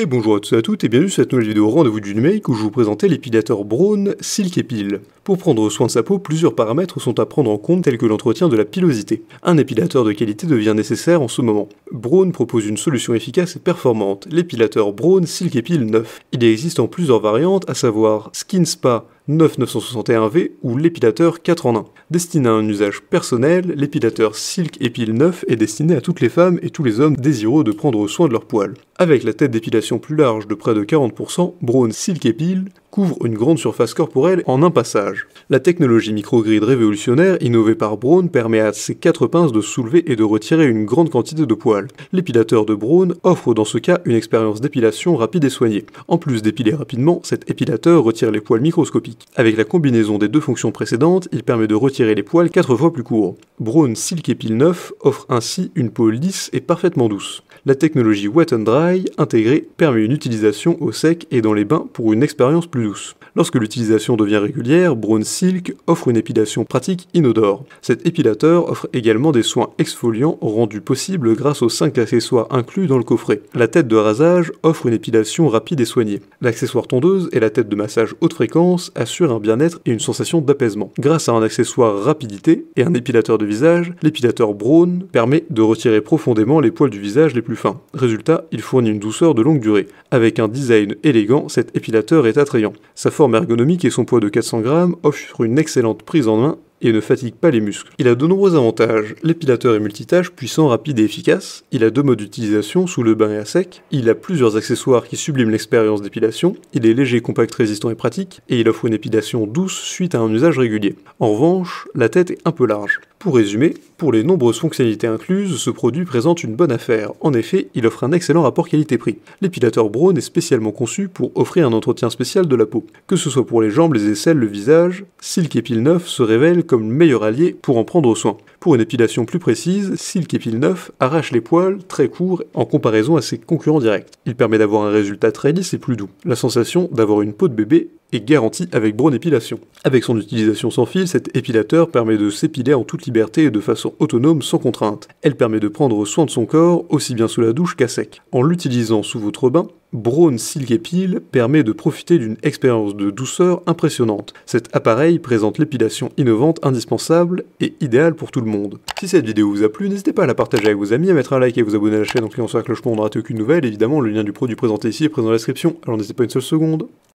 Et bonjour à tous et à toutes et bienvenue sur cette nouvelle vidéo rendez-vous du numérique où je vous présentais l'épilateur Braun Silk Peel. Pour prendre soin de sa peau, plusieurs paramètres sont à prendre en compte tels que l'entretien de la pilosité. Un épilateur de qualité devient nécessaire en ce moment. Braun propose une solution efficace et performante, l'épilateur Braun Silk Peel 9. Il existe en plusieurs variantes, à savoir Skin Spa 9961V ou l'épilateur 4 en 1. Destiné à un usage personnel, l'épilateur Silk Epil 9 est destiné à toutes les femmes et tous les hommes désireux de prendre soin de leur poil. Avec la tête d'épilation plus large de près de 40%, Braun Silk Epil couvre une grande surface corporelle en un passage. La technologie microgrid révolutionnaire, innovée par Braun, permet à ces quatre pinces de soulever et de retirer une grande quantité de poils. L'épilateur de Braun offre dans ce cas une expérience d'épilation rapide et soignée. En plus d'épiler rapidement, cet épilateur retire les poils microscopiques. Avec la combinaison des deux fonctions précédentes, il permet de retirer les poils quatre fois plus courts. Braun Silk Epile 9 offre ainsi une peau lisse et parfaitement douce. La technologie Wet Dry intégrée permet une utilisation au sec et dans les bains pour une expérience plus Lorsque l'utilisation devient régulière, Braun Silk offre une épilation pratique inodore. Cet épilateur offre également des soins exfoliants rendus possibles grâce aux 5 accessoires inclus dans le coffret. La tête de rasage offre une épilation rapide et soignée. L'accessoire tondeuse et la tête de massage haute fréquence assurent un bien-être et une sensation d'apaisement. Grâce à un accessoire rapidité et un épilateur de visage, l'épilateur Braun permet de retirer profondément les poils du visage les plus fins. Résultat, il fournit une douceur de longue durée. Avec un design élégant, cet épilateur est attrayant. Sa forme ergonomique et son poids de 400 grammes offrent une excellente prise en main et ne fatiguent pas les muscles. Il a de nombreux avantages. L'épilateur est multitâche, puissant, rapide et efficace. Il a deux modes d'utilisation, sous le bain et à sec. Il a plusieurs accessoires qui subliment l'expérience d'épilation. Il est léger, compact, résistant et pratique. Et il offre une épilation douce suite à un usage régulier. En revanche, la tête est un peu large. Pour résumer, pour les nombreuses fonctionnalités incluses, ce produit présente une bonne affaire. En effet, il offre un excellent rapport qualité-prix. L'épilateur Braun est spécialement conçu pour offrir un entretien spécial de la peau. Que ce soit pour les jambes, les aisselles, le visage, Silk Epile 9 se révèle comme le meilleur allié pour en prendre soin. Pour une épilation plus précise, Silk Epile 9 arrache les poils très courts en comparaison à ses concurrents directs. Il permet d'avoir un résultat très lisse et plus doux, la sensation d'avoir une peau de bébé est garantie avec épilation. Avec son utilisation sans fil, cet épilateur permet de s'épiler en toute liberté et de façon autonome sans contrainte. Elle permet de prendre soin de son corps aussi bien sous la douche qu'à sec. En l'utilisant sous votre bain, Braun Silk Epile permet de profiter d'une expérience de douceur impressionnante. Cet appareil présente l'épilation innovante indispensable et idéale pour tout le monde. Si cette vidéo vous a plu, n'hésitez pas à la partager avec vos amis, à mettre un like et à vous abonner à la chaîne en cliquant sur la cloche pour ne rater aucune nouvelle. Évidemment, le lien du produit présenté ici est présent dans la description, alors n'hésitez pas une seule seconde.